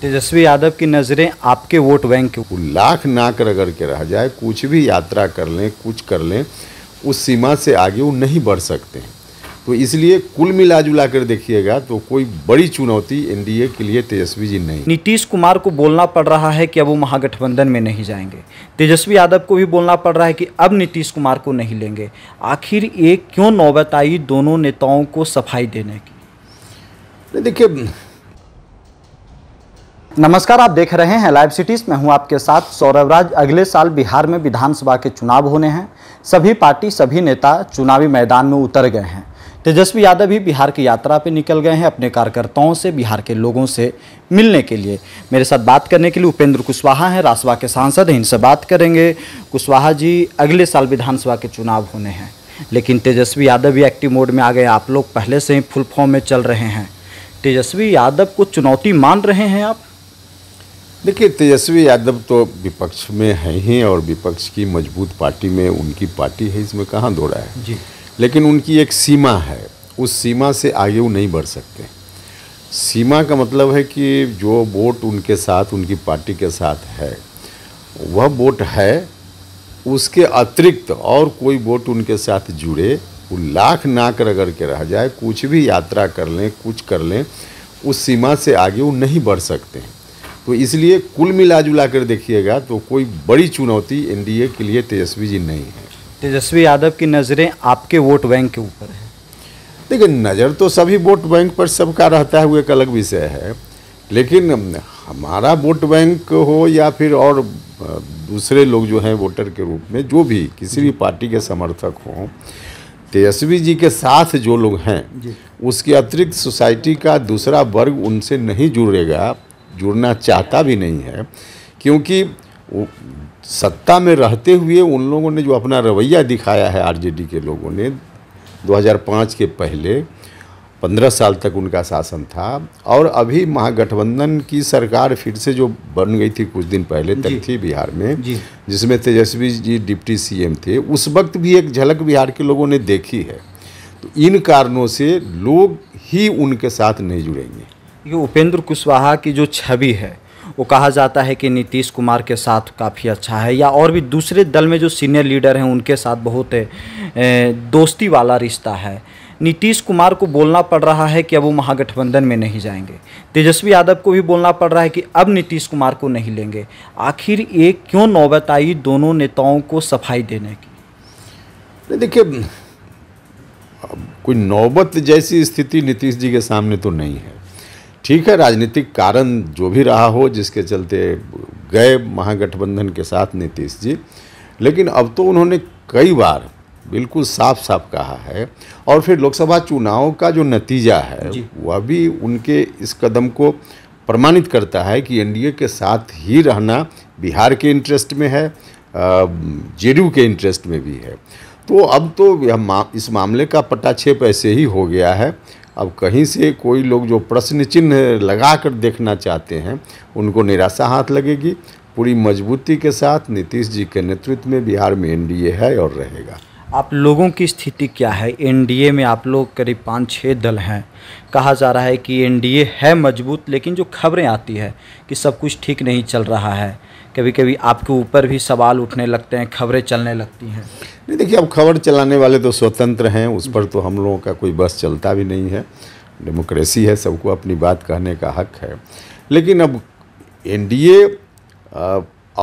तेजस्वी यादव की नज़रें आपके वोट बैंक के लाख नाक रगड़ के रह जाए कुछ भी यात्रा कर लें कुछ कर लें उस सीमा से आगे वो नहीं बढ़ सकते हैं तो इसलिए कुल मिला जुला कर देखिएगा तो कोई बड़ी चुनौती एनडीए के लिए तेजस्वी जी नहीं नीतीश कुमार को बोलना पड़ रहा है कि अब वो महागठबंधन में नहीं जाएंगे तेजस्वी यादव को भी बोलना पड़ रहा है कि अब नीतीश कुमार को नहीं लेंगे आखिर ये क्यों नौबत आई दोनों नेताओं को सफाई देने की देखिए नमस्कार आप देख रहे हैं लाइव सिटीज़ मैं हूं आपके साथ सौरभ राज अगले साल बिहार में विधानसभा के चुनाव होने हैं सभी पार्टी सभी नेता चुनावी मैदान में उतर गए हैं तेजस्वी यादव भी बिहार की यात्रा पर निकल गए हैं अपने कार्यकर्ताओं से बिहार के लोगों से मिलने के लिए मेरे साथ बात करने के लिए उपेंद्र कुशवाहा हैं रासवा के सांसद हैं इनसे बात करेंगे कुशवाहा जी अगले साल विधानसभा के चुनाव होने हैं लेकिन तेजस्वी यादव भी एक्टिव मोड में आ गए आप लोग पहले से ही फुल फॉर्म में चल रहे हैं तेजस्वी यादव को चुनौती मान रहे हैं आप देखिए तेजस्वी यादव तो विपक्ष में है ही और विपक्ष की मजबूत पार्टी में उनकी पार्टी है इसमें कहाँ दौड़ा है जी लेकिन उनकी एक सीमा है उस सीमा से आगे वो नहीं बढ़ सकते सीमा का मतलब है कि जो वोट उनके साथ उनकी पार्टी के साथ है वह वोट है उसके अतिरिक्त और कोई वोट उनके साथ जुड़े वो लाख नाक रगड़ के रह जाए कुछ भी यात्रा कर लें कुछ कर लें उस सीमा से आगे वो नहीं बढ़ सकते हैं तो इसलिए कुल मिला जुला कर देखिएगा तो कोई बड़ी चुनौती एनडीए के लिए तेजस्वी जी नहीं है तेजस्वी यादव की नज़रें आपके वोट बैंक के ऊपर है देखिए नज़र तो सभी वोट बैंक पर सबका रहता है वो एक अलग विषय है लेकिन हमारा वोट बैंक हो या फिर और दूसरे लोग जो हैं वोटर के रूप में जो भी किसी भी पार्टी के समर्थक हों तेजस्वी जी के साथ जो लोग हैं उसके अतिरिक्त सोसाइटी का दूसरा वर्ग उनसे नहीं जुड़ेगा जुड़ना चाहता भी नहीं है क्योंकि सत्ता में रहते हुए उन लोगों ने जो अपना रवैया दिखाया है आरजेडी के लोगों ने 2005 के पहले 15 साल तक उनका शासन था और अभी महागठबंधन की सरकार फिर से जो बन गई थी कुछ दिन पहले तक थी बिहार में जिसमें तेजस्वी जी डिप्टी सीएम थे उस वक्त भी एक झलक बिहार के लोगों ने देखी है तो इन कारणों से लोग ही उनके साथ नहीं जुड़ेंगे ये उपेंद्र कुशवाहा की जो छवि है वो कहा जाता है कि नीतीश कुमार के साथ काफ़ी अच्छा है या और भी दूसरे दल में जो सीनियर लीडर हैं उनके साथ बहुत दोस्ती वाला रिश्ता है नीतीश कुमार को बोलना पड़ रहा है कि अब वो महागठबंधन में नहीं जाएंगे तेजस्वी यादव को भी बोलना पड़ रहा है कि अब नीतीश कुमार को नहीं लेंगे आखिर ये क्यों नौबत आई दोनों नेताओं को सफाई देने की नहीं देखिए कोई नौबत जैसी स्थिति नीतीश जी के सामने तो नहीं है ठीक है राजनीतिक कारण जो भी रहा हो जिसके चलते गए महागठबंधन के साथ नीतीश जी लेकिन अब तो उन्होंने कई बार बिल्कुल साफ साफ कहा है और फिर लोकसभा चुनाव का जो नतीजा है वह भी उनके इस कदम को प्रमाणित करता है कि एनडीए के साथ ही रहना बिहार के इंटरेस्ट में है जे के इंटरेस्ट में भी है तो अब तो यह मा, इस मामले का पटाक्षेप ऐसे ही हो गया है अब कहीं से कोई लोग जो प्रश्न चिन्ह लगा कर देखना चाहते हैं उनको निराशा हाथ लगेगी पूरी मजबूती के साथ नीतीश जी के नेतृत्व में बिहार में एनडीए है और रहेगा आप लोगों की स्थिति क्या है एनडीए में आप लोग करीब पाँच छः दल हैं कहा जा रहा है कि एनडीए है मजबूत लेकिन जो खबरें आती है कि सब कुछ ठीक नहीं चल रहा है कभी कभी आपके ऊपर भी सवाल उठने लगते हैं खबरें चलने लगती हैं नहीं देखिए अब खबर चलाने वाले तो स्वतंत्र हैं उस पर तो हम लोगों का कोई बस चलता भी नहीं है डेमोक्रेसी है सबको अपनी बात कहने का हक है लेकिन अब एनडीए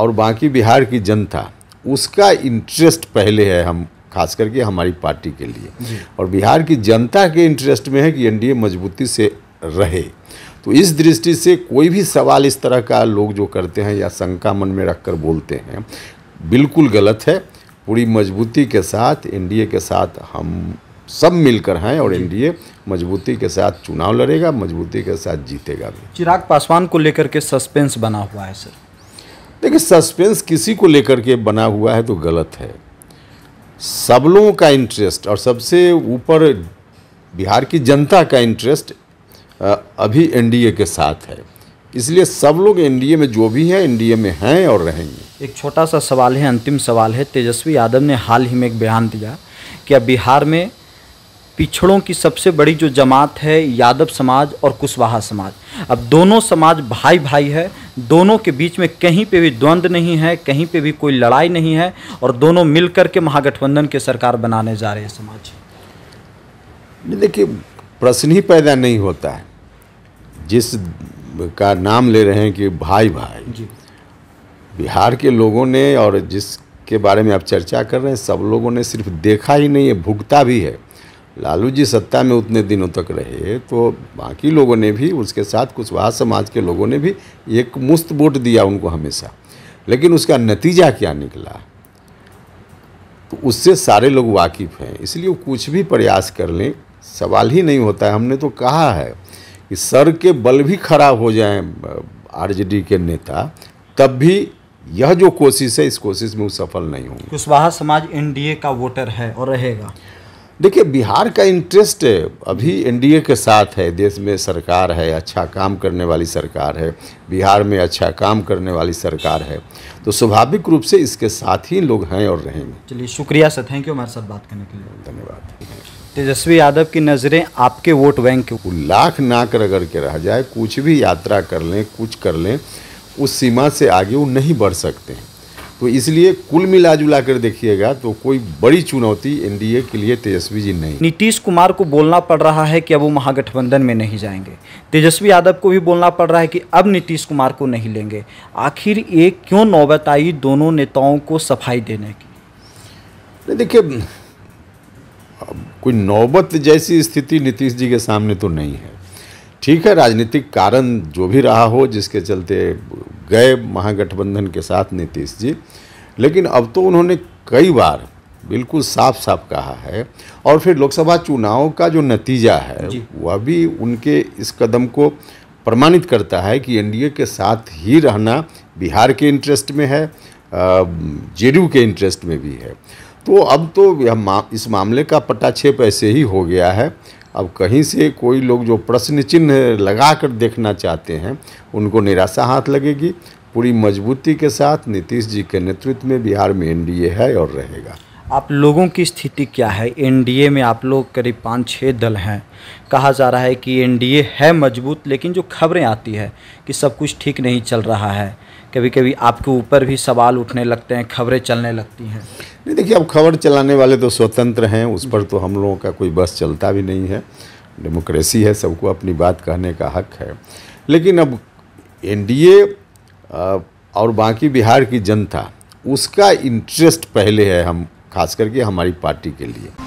और बाकी बिहार की जनता उसका इंटरेस्ट पहले है हम खास करके हमारी पार्टी के लिए और बिहार की जनता के इंटरेस्ट में है कि एनडीए मजबूती से रहे तो इस दृष्टि से कोई भी सवाल इस तरह का लोग जो करते हैं या शंका मन में रख कर बोलते हैं बिल्कुल गलत है पूरी मजबूती के साथ एनडीए के साथ हम सब मिलकर हैं और एनडीए मजबूती के साथ चुनाव लड़ेगा मजबूती के साथ जीतेगा भी चिराग पासवान को लेकर के सस्पेंस बना हुआ है सर देखिए सस्पेंस किसी को लेकर के बना हुआ है तो गलत है सब लोगों का इंटरेस्ट और सबसे ऊपर बिहार की जनता का इंटरेस्ट अभी एनडीए के साथ है इसलिए सब लोग एनडीए में जो भी है एनडीए में हैं और रहेंगे एक छोटा सा सवाल है अंतिम सवाल है तेजस्वी यादव ने हाल ही में एक बयान दिया कि अब बिहार में पिछड़ों की सबसे बड़ी जो जमात है यादव समाज और कुशवाहा समाज अब दोनों समाज भाई भाई है दोनों के बीच में कहीं पे भी द्वंद्व नहीं है कहीं पे भी कोई लड़ाई नहीं है और दोनों मिलकर के महागठबंधन के सरकार बनाने जा रहे हैं समाज देखिए प्रश्न ही पैदा नहीं होता है जिस का नाम ले रहे हैं कि भाई भाई बिहार के लोगों ने और जिसके बारे में आप चर्चा कर रहे हैं सब लोगों ने सिर्फ देखा ही नहीं है भुगता भी है लालू जी सत्ता में उतने दिनों तक रहे तो बाकी लोगों ने भी उसके साथ कुशवाहा समाज के लोगों ने भी एक मुफ्त वोट दिया उनको हमेशा लेकिन उसका नतीजा क्या निकला तो उससे सारे लोग वाकिफ़ हैं इसलिए वो कुछ भी प्रयास कर लें सवाल ही नहीं होता है हमने तो कहा है कि सर के बल भी खड़ा हो जाए आरजेडी के नेता तब भी यह जो कोशिश है इस कोशिश में वो सफल नहीं होंगे कुशवाहा समाज एनडीए का वोटर है और रहेगा देखिए बिहार का इंटरेस्ट अभी एनडीए के साथ है देश में सरकार है अच्छा काम करने वाली सरकार है बिहार में अच्छा काम करने वाली सरकार है तो स्वाभाविक रूप से इसके साथ ही लोग हैं और रहेंगे चलिए शुक्रिया सर थैंक यू हमारे साथ बात करने के लिए धन्यवाद तेजस्वी यादव की नज़रें आपके वोट बैंक लाख ना कर अगर के रह जाए कुछ भी यात्रा कर लें कुछ कर लें उस सीमा से आगे वो नहीं बढ़ सकते हैं तो इसलिए कुल मिला जुला कर देखिएगा तो कोई बड़ी चुनौती एनडीए के लिए तेजस्वी जी नहीं नीतीश कुमार को बोलना पड़ रहा है कि अब वो महागठबंधन में नहीं जाएंगे तेजस्वी यादव को भी बोलना पड़ रहा है कि अब नीतीश कुमार को नहीं लेंगे आखिर ये क्यों नौबत आई दोनों नेताओं को सफाई देने की देखिए कोई नौबत जैसी स्थिति नीतीश जी के सामने तो नहीं है ठीक है राजनीतिक कारण जो भी रहा हो जिसके चलते गए महागठबंधन के साथ नीतीश जी लेकिन अब तो उन्होंने कई बार बिल्कुल साफ साफ कहा है और फिर लोकसभा चुनाव का जो नतीजा है वह भी उनके इस कदम को प्रमाणित करता है कि एनडीए के साथ ही रहना बिहार के इंटरेस्ट में है जे के इंटरेस्ट में भी है तो अब तो यह मा, इस मामले का पट्टा ऐसे ही हो गया है अब कहीं से कोई लोग जो प्रश्न चिन्ह लगा कर देखना चाहते हैं उनको निराशा हाथ लगेगी पूरी मजबूती के साथ नीतीश जी के नेतृत्व में बिहार में एनडीए है और रहेगा आप लोगों की स्थिति क्या है एनडीए में आप लोग करीब पाँच छः दल हैं कहा जा रहा है कि एनडीए है मजबूत लेकिन जो खबरें आती है कि सब कुछ ठीक नहीं चल रहा है कभी कभी आपके ऊपर भी सवाल उठने लगते हैं खबरें चलने लगती हैं नहीं देखिए अब खबर चलाने वाले तो स्वतंत्र हैं उस पर तो हम लोगों का कोई बस चलता भी नहीं है डेमोक्रेसी है सबको अपनी बात कहने का हक है लेकिन अब एनडीए और बाकी बिहार की जनता उसका इंटरेस्ट पहले है हम खास करके हमारी पार्टी के लिए